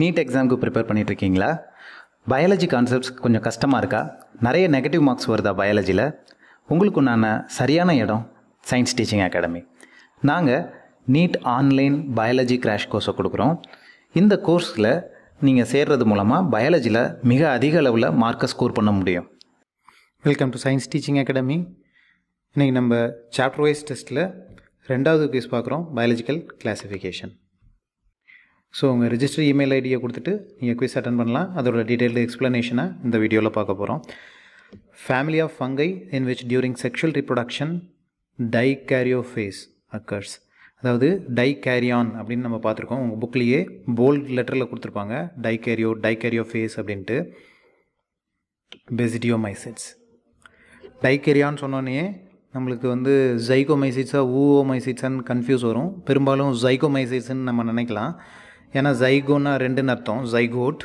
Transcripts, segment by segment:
NEET எக்ஸாமுக்கு prepare இருக்கீங்களா biology concepts கொஞ்சம் கஷ்டமாக இருக்கா நிறைய நெகட்டிவ் மார்க்ஸ் வருதா பயாலஜியில் உங்களுக்கு உண்டான சரியான இடம் சயின்ஸ் டீச்சிங் அகாடமி நாங்கள் நீட் ஆன்லைன் பயாலஜி கிராஷ் கோர்ஸை கொடுக்குறோம் இந்த கோர்ஸில் நீங்கள் சேர்றது மூலமாக பயாலஜியில் மிக அதிக அளவில் மார்க்கை ஸ்கோர் பண்ண முடியும் welcome to science teaching academy இன்றைக்கி நம்ம சாப்டர் வைஸ் டெஸ்ட்டில் ரெண்டாவது பேஸ் பார்க்குறோம் பயாலஜிக்கல் கிளாஸிஃபிகேஷன் ஸோ உங்கள் ரிஜிஸ்டர் இமெயில் ஐடியை கொடுத்துட்டு நீங்கள் குவிஸ் அட்டன் பண்ணலாம் அதோட டீட்டெயில்டு எக்ஸ்ப்ளனேஷனை இந்த வீடியோவில் பார்க்க போகிறோம் family of fungi in which during sexual reproduction dikaryophase occurs அதாவது டை கேரியான் அப்படின்னு நம்ம பார்த்துருக்கோம் உங்கள் புக்லேயே போல்ட் லெட்டரில் கொடுத்துருப்பாங்க dikaryo dikaryophase அப்படின்ட்டு மைசிட்ஸ் டை கேரியான்னு சொன்னோன்னே நம்மளுக்கு வந்து ஜைகோ ஊஓ மைசிட்ஸான்னு கன்ஃபியூஸ் வரும் பெரும்பாலும் ஜைகோ ஜைகோமைசிட்ஸ்ன்னு நம்ம நினைக்கலாம் ஏன்னா ஜைகோன்னா ரெண்டுன்னு அர்த்தம் ஜைகோட்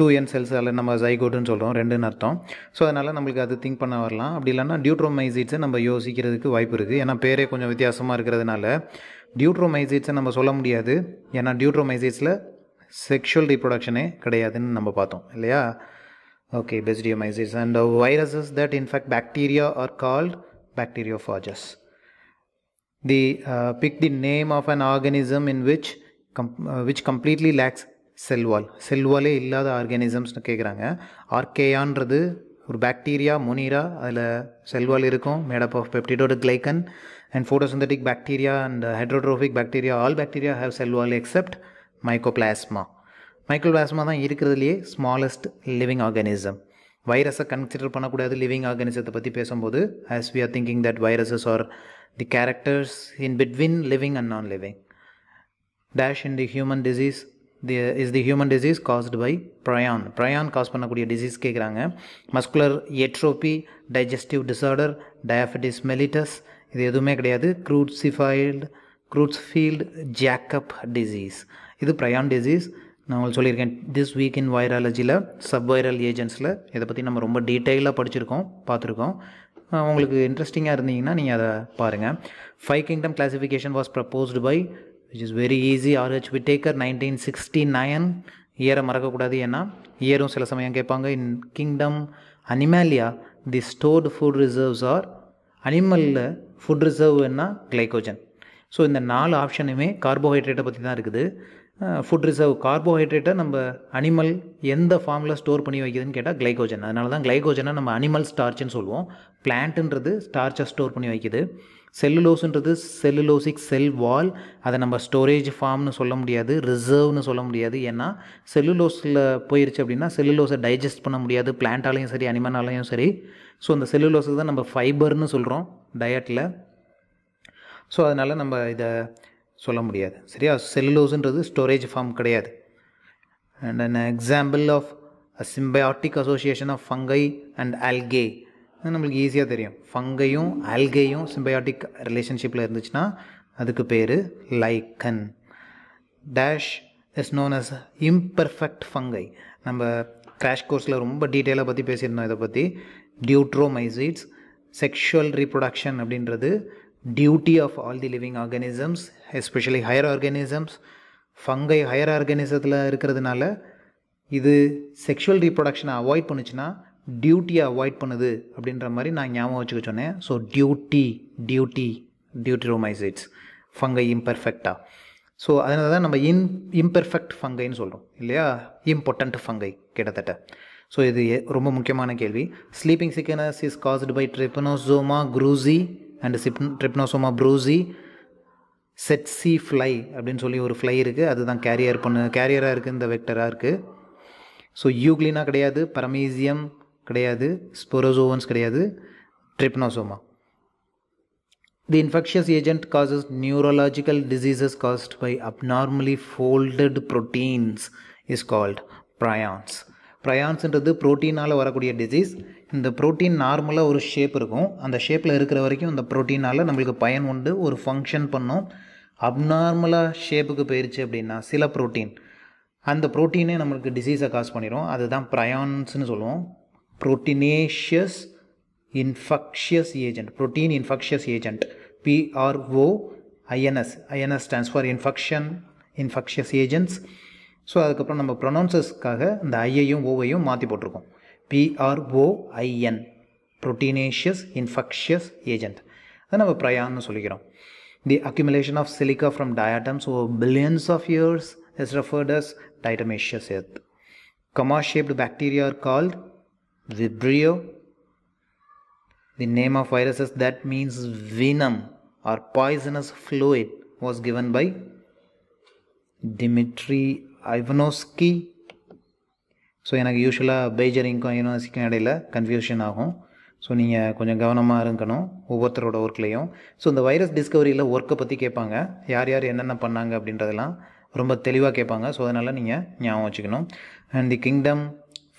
டூ என் செல்ஸ் அதில் நம்ம ஜைகோட்டுன்னு சொல்கிறோம் ரெண்டுன்னு அர்த்தம் ஸோ அதனால் நம்மளுக்கு அது திங்க் பண்ண வரலாம் அப்படி இல்லைன்னா டியூட்ரோமைசிட்ஸை நம்ம யோசிக்கிறதுக்கு வாய்ப்பு இருக்குது ஏன்னா பேரே கொஞ்சம் வித்தியாசமாக இருக்கிறதுனால டியூட்ரோமைசிட்ஸை நம்ம சொல்ல முடியாது ஏன்னா டியூட்ரோமைசிட்ஸில் செக்ஷுவல் ரீப்ரொடக்ஷனே கிடையாதுன்னு நம்ம பார்த்தோம் இல்லையா okay basidiomycetes and viruses that infect bacteria are called bacteriophages the big the name of an organism in which come which completely lacks cell wall செல்வாலே இல்லாத ஆர்கானிசம்ஸ்னு கேட்குறாங்க ஆர்கேயான்றது ஒரு பாக்டீரியா முனீரா அதில் செல்வால் இருக்கும் made up of peptidoglycan and photosynthetic bacteria and heterotrophic bacteria all bacteria have cell wall except mycoplasma mycoplasma தான் இருக்கிறதுலையே smallest living organism வைரஸை கன்சிடர் பண்ணக்கூடாது லிவிங் ஆர்கானிசத்தை பற்றி பேசும்போது as we are thinking that viruses are the characters in between living and non living dash in the human disease the is the human disease caused by prion prion cause பண்ணக்கூடிய disease கேட்குறாங்க muscular atrophy digestive disorder diabetes mellitus இது எதுவுமே கிடையாது க்ரூட்ஸிஃபைல்டு க்ரூட்ஸ்ஃபீல்டு Jacob disease இது ப்ரயான் disease நான் உங்களுக்கு சொல்லியிருக்கேன் this week இன் வைரலஜியில் சப்வைரல் ஏஜென்ட்ஸில் இதை பற்றி நம்ம ரொம்ப டீட்டெயிலாக படிச்சிருக்கோம் பார்த்துருக்கோம் உங்களுக்கு இன்ட்ரெஸ்டிங்காக இருந்தீங்கன்னா நீங்கள் அதை பாருங்கள் five kingdom classification was proposed by which is very easy R H Whittaker nineteen sixty nine இயரை மறக்கக்கூடாது ஏன்னா இயரும் சில சமயம் கேட்பாங்க in kingdom Animalia the stored food reserves are அனிமலில் ஃபுட் ரிசர்வ்னா கிளைகோஜன் ஸோ இந்த நாலு ஆப்ஷனுமே கார்போஹைட்ரேட்டை பற்றி தான் இருக்குது ஃபுட் ரிசர்வ் கார்போஹைட்ரேட்டை நம்ம அனிமல் எந்த ஃபார்மில் ஸ்டோர் பண்ணி வைக்குதுன்னு கேட்டால் கிளைகோஜன் அதனால தான் கிளைக்கோஜனை நம்ம அனிமல் ஸ்டார்ச்சுன்னு சொல்லுவோம் பிளான்ட்டுன்றது ஸ்டார்ச்சை ஸ்டோர் பண்ணி வைக்குது செல்லுலோஸுன்றது செல்லுலோசிக் செல் வால் அதை நம்ம ஸ்டோரேஜ் ஃபார்ம்னு சொல்ல முடியாது ரிசர்வ்னு சொல்ல முடியாது ஏன்னா செல்லுலோஸில் போயிருச்சு அப்படின்னா செல்லுலோஸை டைஜஸ்ட் பண்ண முடியாது பிளான்ட்டாலையும் சரி அனிமனாலையும் சரி ஸோ அந்த செல்லுலோஸுக்கு தான் நம்ம ஃபைபர்னு சொல்கிறோம் டயட்டில் ஸோ அதனால் நம்ம இதை சொல்ல முடியாது சரியா செல்லுலோஸுன்றது ஸ்டோரேஜ் ஃபார்ம் கிடையாது and and example of a symbiotic association of fungi and algae நம்மளுக்கு ஈஸியாக தெரியும் ஃபங்கையும் அல்கையும் சிம்பயாட்டிக் ரிலேஷன்ஷிப்பில் இருந்துச்சுன்னா அதுக்கு பேர் lichen dash is known as imperfect fungi நம்ம கிராஷ் கோர்ஸில் ரொம்ப டீட்டெயிலாக பற்றி பேசியிருந்தோம் இதை பற்றி டியூட்ரோமைசைட்ஸ் செக்ஷுவல் ரீப்ரொடக்ஷன் அப்படின்றது duty of all the living organisms especially higher organisms fungi higher ஆர்கனிசத்தில் இருக்கிறதுனால இது செக்ஷுவல் ரீப்ரொடக்ஷனை அவாய்ட் பண்ணுச்சுன்னா டியூட்டியை அவாய்ட் பண்ணுது அப்படின்ற மாதிரி நான் ஞாபகம் வச்சுக்க சொன்னேன் so deutero deuteromycetes fungi இம்பெர்ஃபெக்டாக ஸோ அதனால தான் நம்ம இன் இம்பெர்ஃபெக்ட் ஃபங்கைன்னு சொல்கிறோம் இல்லையா இம்பார்ட்டண்ட் ஃபங்கை கிட்டத்தட்ட ஸோ இது ரொம்ப முக்கியமான கேள்வி sleeping sickness is caused by Trypanosoma cruzi and சிப் Trypanosoma brucei tsetse fly அப்படின்னு சொல்லி ஒரு ஃப்ளை இருக்குது அதுதான் கேரியர் பண்ணு கேரியராக இருக்குது இந்த வெக்டராக இருக்குது ஸோ யூக்ளினா கிடையாது பரமீசியம் கிடையாது ஸ்போரோசோவன்ஸ் கிடையாது Trypanosoma the infectious agent causes neurological diseases caused by abnormally folded proteins is called prions ப்ரயான்ஸுன்றது ப்ரோட்டீனால் வரக்கூடிய டிசீஸ் இந்த ப்ரோட்டீன் நார்மலாக ஒரு ஷேப் இருக்கும் அந்த ஷேப்பில் இருக்கிற வரைக்கும் அந்த ப்ரோட்டீனால் நம்மளுக்கு பயன் உண்டு ஒரு ஃபங்க்ஷன் பண்ணும் அப்நார்மலாக ஷேப்புக்கு போயிடுச்சு அப்படின்னா சில ப்ரோட்டீன் அந்த ப்ரோட்டீனே நம்மளுக்கு டிசீஸை காஸ் பண்ணிடும் அதுதான் ப்ரயான்ஸ்னு சொல்லுவோம் proteinaceous infectious agent protein infectious agent p r o i n s i n s stands for infection infectious agents so adukapra namba pronounces kaga and i ayum o ayum maati potrukom p r o i n proteinaceous infectious agent adha namba prayan nu solikiram the accumulation of silica from diatoms over billions of years is referred as diatomaceous earth comma shaped bacteria are called Vibrio. The name of viruses that means venom or poisonous fluid was given by Dmitri Ivanovsky so எனக்கு யூஸ்வலாக பெய்ஜரிங்க்கும் யூனிவர்சிட்டிக்கும் இடையில confusion ஆகும் so நீங்கள் கொஞ்சம் கவனமாக இருக்கணும் ஒவ்வொருத்தரோட ஒர்க்லேயும் so இந்த வைரஸ் டிஸ்கவரியில் ஒர்க்கை பற்றி கேட்பாங்க யார் யார் என்னென்ன பண்ணாங்க அப்படின்றதெல்லாம் ரொம்ப தெளிவாக கேட்பாங்க ஸோ அதனால் நீங்கள் ஞாபகம் வச்சுக்கணும் and the kingdom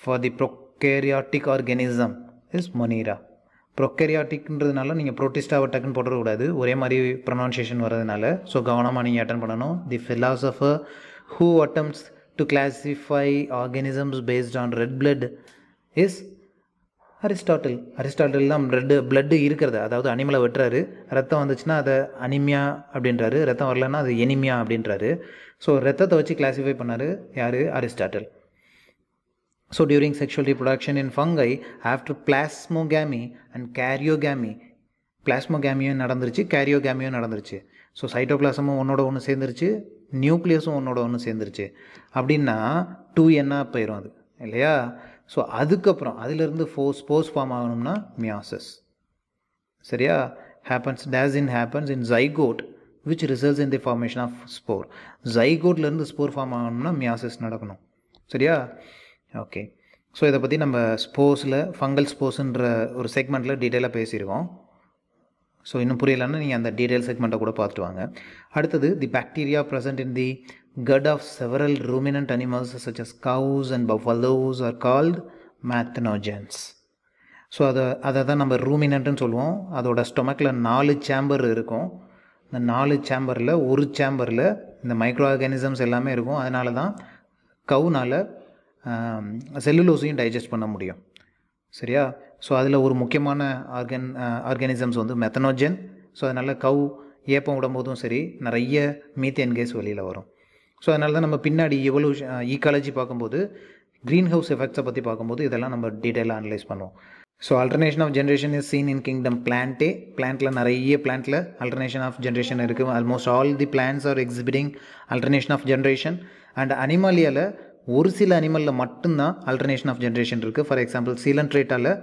for the prok prokaryotic organism is Monera ப்ரொக்கேரியாட்டிக்ன்றதுனால நீங்கள் ப்ரோட்டிஸ்டாவை டக்குன்னு போட்டுறக்கூடாது ஒரே மாதிரி ப்ரொனவுன்சியேஷன் வரதுனால ஸோ கவனமாக நீங்கள் அட்டன் பண்ணணும் the philosopher who attempts to classify organisms based on red blood is Aristotle Aristotle தான் ரெட்டு பிளட்டு இருக்கிறது அதாவது அனிமலை வெட்டுறாரு ரத்தம் வந்துச்சுன்னா அதை அனிமியா அப்படின்றாரு ரத்தம் வரலன்னா அது எனிமியா அப்படின்றாரு ஸோ ரத்தத்தை வச்சு கிளாசிஃபை பண்ணார் யார் Aristotle So, during sexual reproduction in fungi, after plasmogamy and karyogamy, பிளாஸ்மோகேமியும் நடந்துருச்சு கேரியோகேமியும் நடந்துருச்சு ஸோ சைட்டோபிளாசமும் ஒன்னோட ஒன்று சேர்ந்துருச்சு நியூக்ளியஸும் ஒன்னோட ஒன்று சேர்ந்துருச்சு அப்படின்னா டூ என்ன போயிடும் அது இல்லையா ஸோ அதுக்கப்புறம் அதிலிருந்து ஃபோர் ஸ்போர்ஸ் ஃபார்ம் ஆகணும்னா மியாசஸ் சரியா happens days in happens in zygote which results in the formation of spore ஜைகோட்லேருந்து ஸ்போர் ஃபார்ம் ஆகணும்னா மியாசஸ் நடக்கணும் சரியா ஓகே ஸோ இதை பற்றி நம்ம ஸ்போர்ஸில் ஃபங்கல் ஸ்போர்ஸுன்ற ஒரு செக்மெண்ட்டில் டீட்டெயிலாக பேசியிருக்கோம் ஸோ இன்னும் புரியலன்னா நீங்கள் அந்த டீட்டெயில் செக்மெண்ட்டை கூட பார்த்துட்டு வாங்க அடுத்தது the bacteria present in the gut of several ruminant animals such as cows and buffaloes are called methanogens so அதை அதை தான் நம்ம ரூமினன்ட்னு சொல்லுவோம் அதோட ஸ்டொமக்கில் நாலு சேம்பர் இருக்கும் இந்த நாலு சேம்பரில் ஒரு சேம்பரில் இந்த மைக்ரோ ஆர்கானிசம்ஸ் எல்லாமே இருக்கும் அதனால தான் கவுனால் செல்லுலோஸையும் டைஜஸ்ட் பண்ண முடியும் சரியா ஸோ அதில் ஒரு முக்கியமான ஆர்கன் ஆர்கானிசம்ஸ் வந்து மெத்தனோஜென் ஸோ அதனால் கவு ஏப்பம் விடும்போதும் சரி நிறைய மீத்தேன் கேஸ் வெளியில் வரும் ஸோ அதனால தான் நம்ம பின்னாடி எவல்யூஷன் ஈக்காலஜி பார்க்கும்போது க்ரீன் ஹவுஸ் எஃபெக்ட்ஸை பற்றி பார்க்கும்போது இதெல்லாம் நம்ம டீட்டெயிலாக அனலைஸ் பண்ணுவோம் so alternation of generation is seen in kingdom Plantae பிளான்ட்டில் நிறைய பிளான்ட்டில் அல்டர்னேஷன் ஆஃப் ஜென்ரேஷன் இருக்குது almost all the plants are exhibiting alternation of generation and அனிமாலியாவில் ஒரு சில அனிமலில் மட்டும்தான் அல்டர்னேஷன் ஆஃப் ஜென்ரேஷன் இருக்குது ஃபார் எக்ஸாம்பிள் சீலன்ட்ரேட்டாவில்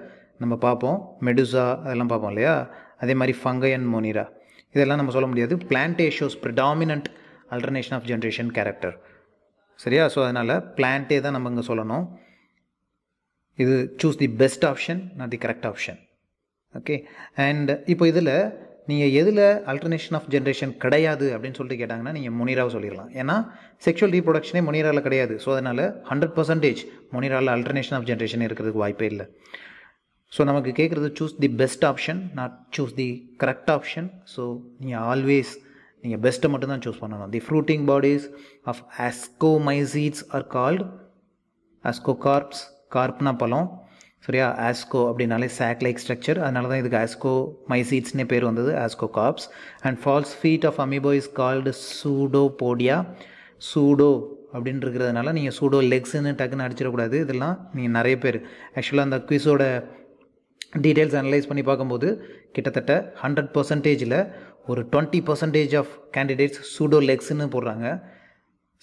நம்ம பார்ப்போம் மெடுசா அதெல்லாம் பார்ப்போம் இல்லையா அதே மாதிரி ஃபங்கை அண்ட் மோனிரா இதெல்லாம் நம்ம சொல்ல முடியாது Plantae shows predominant alternation of generation character சரியா ஸோ அதனால் பிளான்ட்டே தான் நம்ம இங்கே சொல்லணும் இது choose the best option not the correct option okay and இப்போ இதில் நீங்கள் எதில் அல்டர்னேஷன் ஆஃப் ஜென்ரேஷன் கிடையாது அப்படின்னு சொல்லிட்டு கேட்டாங்கன்னா நீங்கள் முனிராவை சொல்லிடலாம் ஏன்னா செக்ஷுவல் ரீப்ரொடக்ஷனே முனிராவில் கிடையாது ஸோ அதனால் ஹண்ட்ரட் பர்சன்டேஜ் முனிராவில் அல்டர்னேஷன் ஆஃப் ஜென்ரேஷன் இருக்கிறதுக்கு வாய்ப்பே இல்லை ஸோ நமக்கு கேட்குறது choose the best option not choose the correct option so நீங்கள் ஆல்வேஸ் நீங்கள் பெஸ்ட்டை மட்டும்தான் சூஸ் பண்ணணும் the fruiting bodies of ascomycetes are called carps கார்ப்னா பழம் சரியா ஆஸ்கோ அப்படின்னாலே சாக் லைக் ஸ்ட்ரக்சர் அதனால தான் இதுக்கு ஆஸ்கோ மைசீட்ஸ்னே பேர் வந்தது ascocarps and false feet of amoeba is called pseudopodia pseudo அப்படின்னு இருக்கிறதுனால நீங்கள் சூடோ லெக்ஸ்ன்னு டக்குன்னு அடிச்சிடக்கூடாது இதெல்லாம் நீங்கள் நிறைய பேர் ஆக்சுவலாக அந்த குவிஸோட டீட்டெயில்ஸ் அனலைஸ் பண்ணி பார்க்கும்போது கிட்டத்தட்ட ஹண்ட்ரட் பர்சன்டேஜில் ஒரு twenty percentage of candidates pseudo லெக்ஸ்ன்னு போடுறாங்க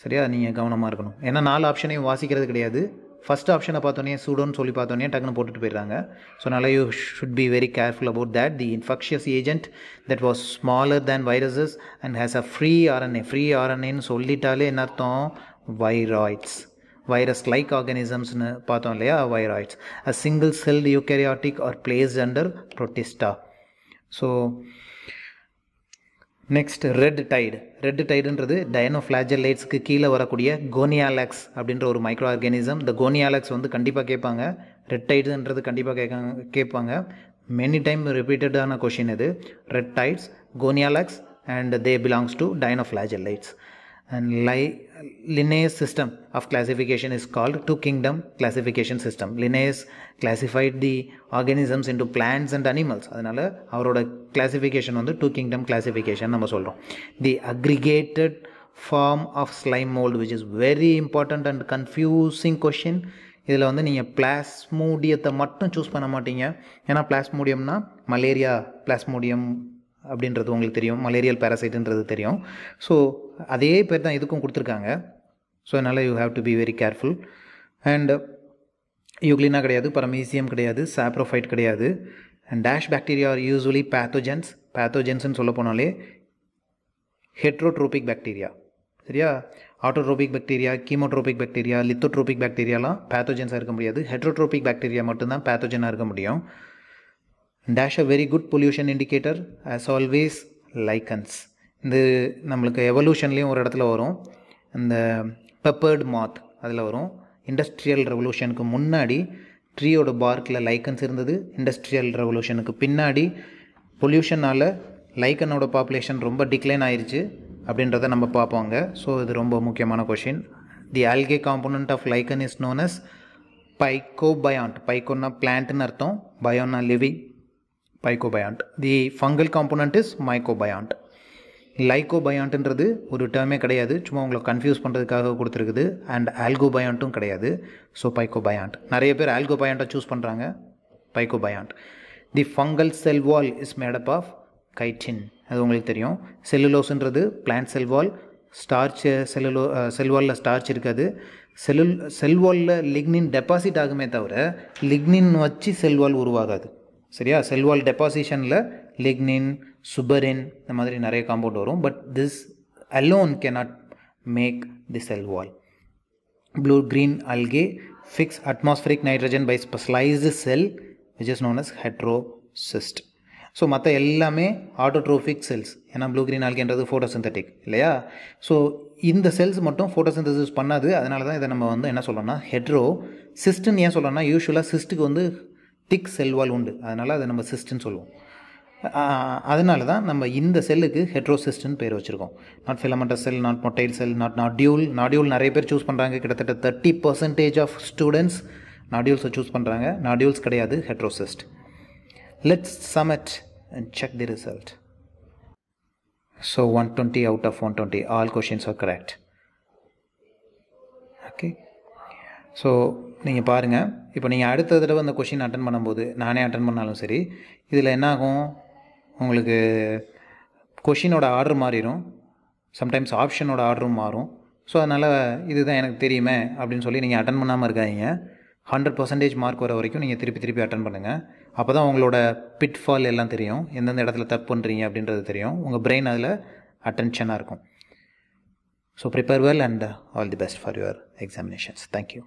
சரியா நீங்கள் கவனமாக இருக்கணும் ஏன்னா நாலு ஆப்ஷனையும் வாசிக்கிறது கிடையாது ஃபஸ்ட் ஆப்ஷனை பார்த்தோன்னே சூடோன்னு சொல்லி பார்த்தோன்னே டக்குன்னு போட்டுட்டு போயிடுறாங்க ஸோ அதனால் you should be very careful about that the infectious agent that was smaller than viruses and has a free RNA free ஆர்என்ஏன்னு சொல்லிட்டாலே என்ன அர்த்தம் வைராய்ட்ஸ் வைரஸ் லைக் ஆர்கனிசம்ஸ்னு பார்த்தோம் இல்லையா viroids a single cell eukaryotic are placed under Protista so next red tide red டைடுன்றது டயனோஃப்ளாஜலைட்ஸ்க்கு கீழே வரக்கூடிய கோனியாலக்ஸ் அப்படின்ற ஒரு மைக்ரோ ஆர்கானிசம் இந்த கோனியாலக்ஸ் வந்து கண்டிப்பாக கேட்பாங்க ரெட் டைடுன்றது கண்டிப்பாக கேட்காங்க கேட்பாங்க மெனி டைம் ரிப்பீட்டடான கொஷின் இது red tides Gonyaulax and they belongs to lights and Li- Linnaeus system of classification is called two kingdom classification system. Linnaeus classified the organisms into plants and animals. அதனால அவரோட classification வந்து two kingdom classification நம்ம சொல்கிறோம் the aggregated form of slime mould which is very important and confusing question இதில் வந்து நீங்கள் பிளாஸ்மோடியத்தை மட்டும் choose பண்ண மாட்டீங்க ஏன்னா பிளாஸ்மோடியம்னா மலேரியா பிளாஸ்மோடியம் அப்படின்றது உங்களுக்கு தெரியும் மலேரியல் பேரசைட்டுன்றது தெரியும் ஸோ அதே பேர் தான் இதுக்கும் கொடுத்துருக்காங்க ஸோ அதனால் you have to be very careful and Euglena கிடையாது பரமீசியம் கிடையாது சாப்ரோஃபைட் கிடையாது and dash bacteria are usually pathogens பேத்தோஜென்ஸ்னு சொல்ல போனாலே ஹெட்ரோட்ரோபிக் பாக்டீரியா சரியா autotrophic bacteria chemotrophic bacteria lithotrophic பாக்டீரியாலாம் பேத்தோஜென்ஸாக இருக்க முடியாது ஹெட்ரோட்ரோபிக் பாக்டீரியா மட்டும்தான் பேத்தோஜனாக இருக்க முடியும் dash a very good pollution indicator as always lichens இது நம்மளுக்கு எவல்யூஷன்லேயும் ஒரு இடத்துல வரும் இந்த பெப்பர்டு மாத் அதில் வரும் இண்டஸ்ட்ரியல் ரெவல்யூஷனுக்கு முன்னாடி ட்ரீயோட பார்க்கில் லைக்கன்ஸ் இருந்தது இண்டஸ்ட்ரியல் ரெவல்யூஷனுக்கு பின்னாடி பொல்யூஷனால் லைக்கனோட பாப்புலேஷன் ரொம்ப டிக்ளைன் ஆயிடுச்சு அப்படின்றத நம்ம பார்ப்போங்க ஸோ இது ரொம்ப முக்கியமான question the algae component of lichen is known as phycobiont பைக்கோன்னா பிளான்ட்டுன்னு அர்த்தம் பயோன்னா living biont the fungal component is mycobiont லைகோபயாண்ட்ன்றது ஒரு டேர்மே கிடையாது சும்மா உங்களை கன்ஃபியூஸ் பண்ணுறதுக்காக கொடுத்துருக்குது அண்ட் பயான்ட்டும் கிடையாது ஸோ பைக்கோபயாண்ட் நிறைய பேர் ஆல்கோபயாண்ட்டை சூஸ் பண்ணுறாங்க biont the fungal cell wall is made up of chitin அது உங்களுக்கு தெரியும் செல்லுலோஸ்ன்றது பிளான்ட் செல்வால் ஸ்டார்ச் செல்லுலோ செல்வாலில் ஸ்டார்ச் இருக்காது செல்லுல் செல்வாலில் லிக்னின் டெபாசிட் ஆகுமே தவிர லிக்னின் வச்சு செல்வால் உருவாகாது சரியா செல்வால் டெபாசிஷனில் லிக்னின் சுபரின் இந்த மாதிரி நிறைய காம்பவுண்ட் வரும் but this alone cannot make the cell wall blue green algae fix atmospheric nitrogen by specialised cell which is known as heterocyst so மற்ற எல்லாமே ஆட்டோட்ரோஃபிக் செல்ஸ் ஏன்னா blue green ஆல்கின்றது photosynthetic இல்லையா so இந்த cells மட்டும் photosynthesis பண்ணாது அதனால தான் இதை நம்ம வந்து என்ன சொல்லணும்னா ஹெட்ரோ சிஸ்டுன்னு ஏன் சொல்லணும்னா யூஸ்வலாக சிஸ்ட்டுக்கு வந்து திக் செல்வால் உண்டு அதனால் அதை நம்ம சிஸ்டுன்னு சொல்லுவோம் அதனால தான் நம்ம இந்த செல்லுக்கு ஹெட்ரோசிஸ்ட்னு பேர் வச்சுருக்கோம் not filamentous cell not motile cell not nodule nodule நிறைய பேர் சூஸ் பண்ணுறாங்க கிட்டத்தட்ட தேர்ட்டி பர்சன்டேஜ் ஆஃப் ஸ்டூடெண்ட்ஸ் நாட்யூல்ஸை சூஸ் பண்ணுறாங்க நாட்யூல்ஸ் கிடையாது heterocyst let's submit and check the result so one twenty out of one twenty all questions are correct okay so நீங்கள் பாருங்கள் இப்போ நீங்கள் அடுத்த தடவை அந்த கொஷின் அட்டன் பண்ணும்போது நானே அட்டன் பண்ணாலும் சரி இதில் என்னாகும் உங்களுக்கு கொஷினோட ஆர்டர் மாறிடும் சம்டைம்ஸ் ஆப்ஷனோட ஆர்டரும் மாறும் ஸோ அதனால் இதுதான் எனக்கு தெரியுமே அப்படின்னு சொல்லி நீங்கள் அட்டன் பண்ணாமல் இருக்காதிங்க ஹண்ட்ரட் பர்சன்டேஜ் மார்க் வர வரைக்கும் நீங்கள் திருப்பி திருப்பி அட்டன் பண்ணுங்கள் அப்போ தான் உங்களோட பிட்ஃபால் எல்லாம் தெரியும் எந்தெந்த இடத்துல தப்பு பண்ணுறீங்க அப்படின்றது தெரியும் உங்கள் பிரெயின் அதில் அட்டென்ஷனாக இருக்கும் so prepare well and all the best for your examinations thank you